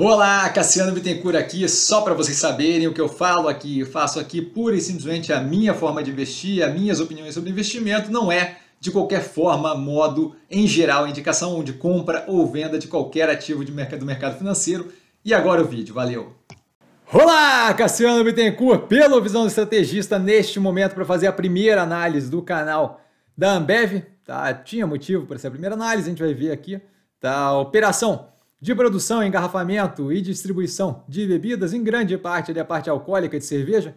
Olá, Cassiano Bittencourt aqui, só para vocês saberem o que eu falo aqui, eu faço aqui pura e simplesmente a minha forma de investir, as minhas opiniões sobre investimento, não é de qualquer forma, modo, em geral, indicação de compra ou venda de qualquer ativo de mercado, do mercado financeiro. E agora o vídeo, valeu! Olá, Cassiano Bittencourt, pelo Visão do Estrategista, neste momento para fazer a primeira análise do canal da Ambev, tá? Tinha motivo para ser a primeira análise, a gente vai ver aqui, tá? Operação de produção, engarrafamento e distribuição de bebidas, em grande parte ali é a parte alcoólica de cerveja,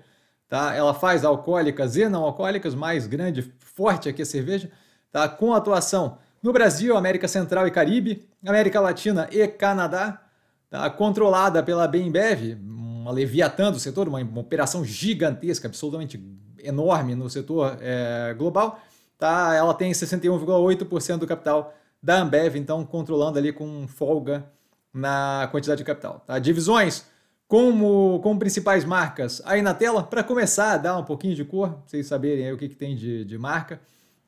tá? Ela faz alcoólicas e não alcoólicas, mais grande, forte aqui a cerveja, tá? Com atuação no Brasil, América Central e Caribe, América Latina e Canadá, tá? Controlada pela Bembev, uma leviatã do setor, uma, uma operação gigantesca, absolutamente enorme no setor é, global, tá? Ela tem 61,8% do capital da Ambev, então controlando ali com folga na quantidade de capital. Tá? Divisões como, como principais marcas aí na tela, para começar a dar um pouquinho de cor, pra vocês saberem o que, que tem de, de marca.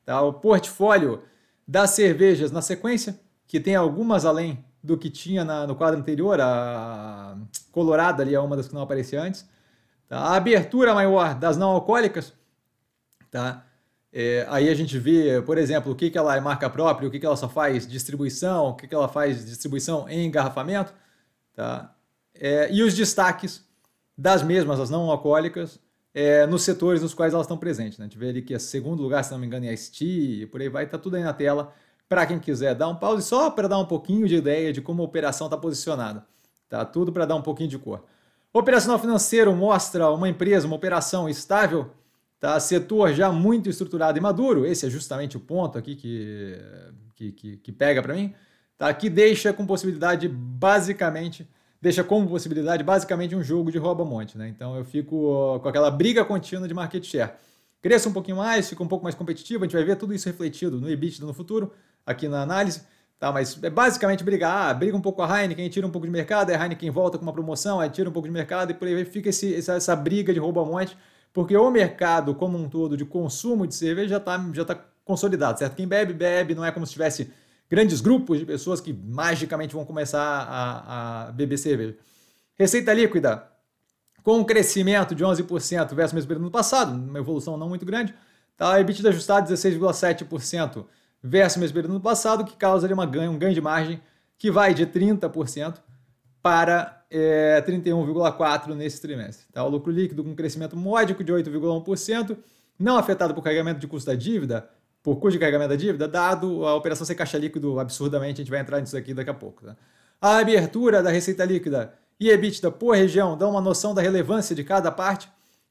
Tá? O portfólio das cervejas na sequência, que tem algumas além do que tinha na, no quadro anterior, a colorada ali é uma das que não aparecia antes. Tá? A abertura maior das não alcoólicas, tá? É, aí a gente vê, por exemplo, o que, que ela é marca própria, o que, que ela só faz distribuição, o que, que ela faz distribuição em engarrafamento, tá? É, e os destaques das mesmas, as não alcoólicas, é, nos setores nos quais elas estão presentes. Né? A gente vê ali que é segundo lugar, se não me engano, é a STI, e por aí vai, está tudo aí na tela para quem quiser dar um pause, só para dar um pouquinho de ideia de como a operação está posicionada. Tá tudo para dar um pouquinho de cor. Operacional financeiro mostra uma empresa, uma operação estável Tá? Setor já muito estruturado e maduro, esse é justamente o ponto aqui que, que, que, que pega para mim, tá? que deixa com possibilidade basicamente deixa como possibilidade basicamente um jogo de rouba monte, né? Então eu fico com aquela briga contínua de market share. Cresça um pouquinho mais, fica um pouco mais competitivo, a gente vai ver tudo isso refletido no EBITDA no futuro, aqui na análise, tá? Mas é basicamente brigar, ah, briga um pouco com a Heineken, tira um pouco de mercado, a Heineken volta com uma promoção, aí tira um pouco de mercado e por aí fica esse, essa, essa briga de rouba monte porque o mercado como um todo de consumo de cerveja já está já tá consolidado, certo? Quem bebe, bebe, não é como se tivesse grandes grupos de pessoas que magicamente vão começar a, a beber cerveja. Receita líquida, com um crescimento de 11% versus o mesmo período do passado, uma evolução não muito grande, tá? EBITDA ajustado 16,7% versus o mesmo período do passado, que causa ali uma ganho, um ganho de margem que vai de 30% para é, eh, 31,4% nesse trimestre. Tá? O lucro líquido com crescimento módico de 8,1%, não afetado por carregamento de custo da dívida, por custo de carregamento da dívida, dado a operação sem caixa líquido absurdamente, a gente vai entrar nisso aqui daqui a pouco. Tá? A abertura da receita líquida e EBITDA por região dão uma noção da relevância de cada parte,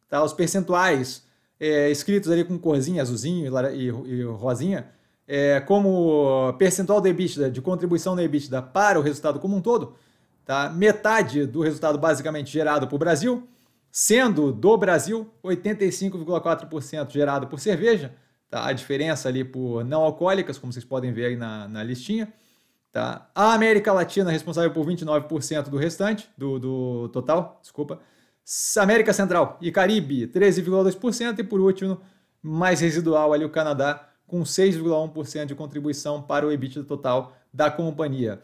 tá? os percentuais é, escritos ali com corzinha, azulzinho e, e, e rosinha, é, como percentual da EBITDA, de contribuição da EBITDA para o resultado como um todo, tá? metade do resultado basicamente gerado por Brasil, sendo do Brasil 85,4% gerado por cerveja, tá? a diferença ali por não alcoólicas, como vocês podem ver aí na, na listinha. Tá? A América Latina responsável por 29% do restante, do, do total, desculpa. América Central e Caribe, 13,2%. E por último, mais residual ali o Canadá, com 6,1% de contribuição para o EBITDA total da companhia.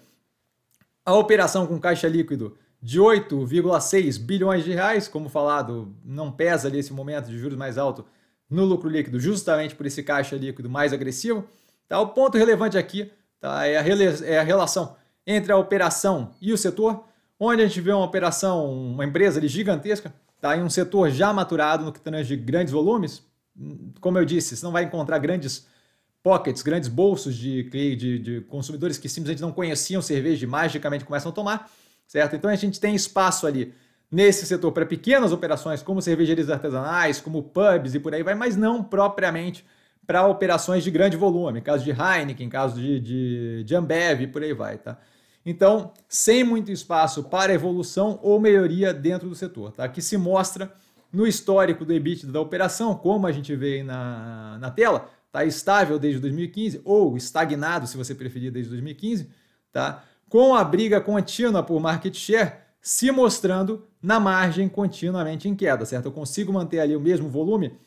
A operação com caixa líquido de 8,6 bilhões de reais, como falado, não pesa ali esse momento de juros mais alto no lucro líquido, justamente por esse caixa líquido mais agressivo. Tá? O ponto relevante aqui tá? é, a é a relação entre a operação e o setor, onde a gente vê uma operação, uma empresa ali gigantesca, tá? em um setor já maturado no que tange grandes volumes. Como eu disse, você não vai encontrar grandes pockets, grandes bolsos de, de, de consumidores que simplesmente não conheciam cerveja e magicamente começam a tomar, certo? Então a gente tem espaço ali nesse setor para pequenas operações, como cervejarias artesanais, como pubs e por aí vai, mas não propriamente para operações de grande volume, caso de Heineken, caso de, de, de Ambev e por aí vai, tá? Então, sem muito espaço para evolução ou melhoria dentro do setor, tá? Que se mostra no histórico do EBITDA da operação, como a gente vê aí na, na tela, está estável desde 2015, ou estagnado, se você preferir, desde 2015, tá? com a briga contínua por market share se mostrando na margem continuamente em queda, certo? Eu consigo manter ali o mesmo volume,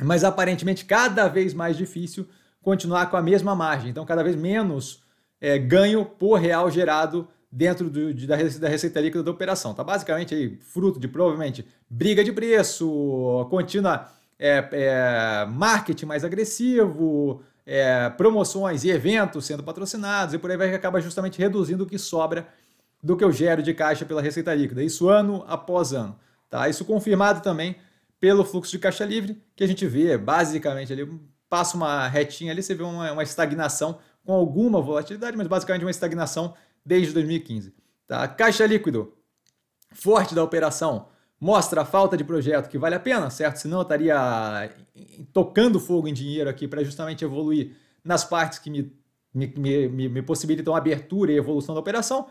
mas aparentemente cada vez mais difícil continuar com a mesma margem. Então, cada vez menos é, ganho por real gerado dentro do, de, da, da, receita líquida da operação. Tá basicamente aí, fruto de provavelmente briga de preço, contínua é, é, marketing mais agressivo, é, promoções e eventos sendo patrocinados e por aí vai que acaba justamente reduzindo o que sobra do que eu gero de caixa pela receita líquida. Isso ano após ano. Tá? Isso confirmado também pelo fluxo de caixa livre, que a gente vê basicamente ali, passa uma retinha ali, você vê uma, uma estagnação com alguma volatilidade, mas basicamente uma estagnação desde 2015. Tá? Caixa líquido, forte da operação, mostra a falta de projeto que vale a pena, certo? Senão eu estaria eh, tocando fogo em dinheiro aqui para justamente evoluir nas partes que me, me, me, me possibilitam abertura e evolução da operação.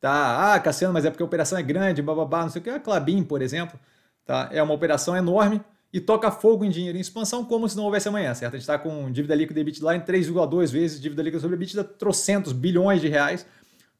Tá? Ah, Cassiano, mas é porque a operação é grande, bababá, não sei o que. A Clabin, por exemplo, tá? é uma operação enorme e toca fogo em dinheiro em expansão como se não houvesse amanhã, certo? A gente está com dívida líquida e lá em 3,2 vezes, dívida líquida sobre EBITDA trocentos bilhões de reais,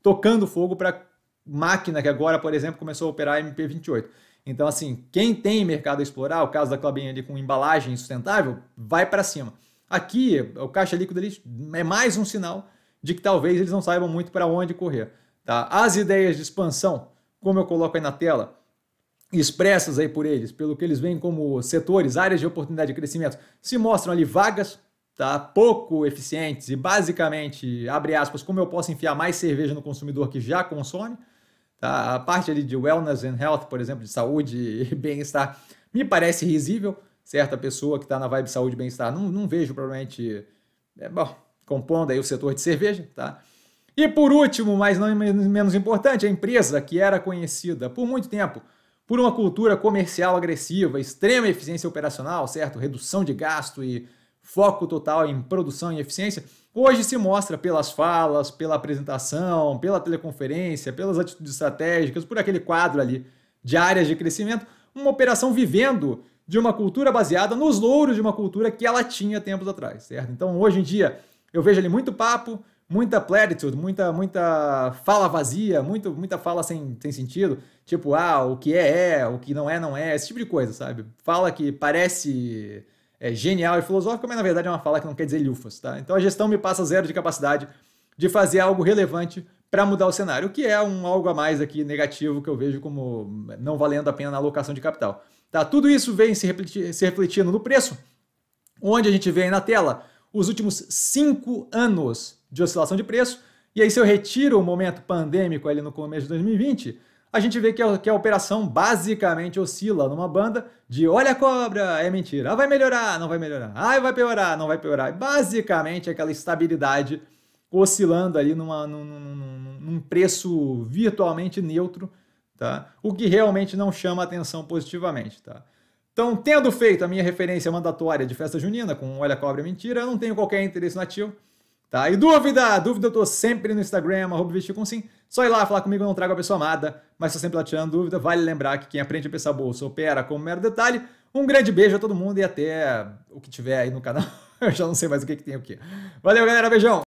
tocando fogo para máquina que agora, por exemplo, começou a operar MP28. Então, assim, quem tem mercado a explorar, o caso da Clabinha ali com embalagem sustentável, vai para cima. Aqui, o caixa líquido ali é mais um sinal de que talvez eles não saibam muito para onde correr. Tá? As ideias de expansão, como eu coloco aí na tela, expressas aí por eles, pelo que eles veem como setores, áreas de oportunidade de crescimento, se mostram ali vagas, tá? pouco eficientes e basicamente, abre aspas, como eu posso enfiar mais cerveja no consumidor que já consome, Tá? A parte ali de wellness and health, por exemplo, de saúde e bem-estar, me parece risível, certa A pessoa que está na vibe saúde e bem-estar, não, não vejo provavelmente, é, bom, compondo aí o setor de cerveja, tá? E por último, mas não menos importante, a empresa que era conhecida por muito tempo por uma cultura comercial agressiva, extrema eficiência operacional, certo? Redução de gasto e foco total em produção e eficiência, hoje se mostra pelas falas, pela apresentação, pela teleconferência, pelas atitudes estratégicas, por aquele quadro ali de áreas de crescimento, uma operação vivendo de uma cultura baseada nos louros de uma cultura que ela tinha tempos atrás, certo? Então, hoje em dia, eu vejo ali muito papo, muita platitude, muita, muita fala vazia, muito, muita fala sem, sem sentido, tipo, ah, o que é, é, o que não é, não é, esse tipo de coisa, sabe? Fala que parece é, genial e filosófica, mas na verdade é uma fala que não quer dizer lufas. Tá? Então a gestão me passa zero de capacidade de fazer algo relevante para mudar o cenário, o que é um algo a mais aqui negativo que eu vejo como não valendo a pena na alocação de capital. Tá? Tudo isso vem se, se refletindo no preço, onde a gente vê aí na tela os últimos cinco anos de oscilação de preço. E aí, se eu retiro o momento pandêmico ali no começo de 2020, a gente vê que a, que a operação basicamente oscila numa banda de olha a cobra, é mentira, ah, vai melhorar, não vai melhorar, ah, vai piorar, não vai piorar. Basicamente aquela estabilidade oscilando ali numa, num, num, num preço virtualmente neutro, tá? o que realmente não chama atenção positivamente. Tá? Então, tendo feito a minha referência mandatória de festa junina com Olha Cobra é Mentira, eu não tenho qualquer interesse no ativo. Tá? E dúvida, dúvida eu estou sempre no Instagram, arroba vestir com sim. Só ir lá falar comigo, eu não trago a pessoa amada, mas estou sempre lá tirando dúvida. Vale lembrar que quem aprende a pensar bolsa opera como mero detalhe. Um grande beijo a todo mundo e até o que tiver aí no canal. eu já não sei mais o que, que tem o que. Valeu, galera. Beijão!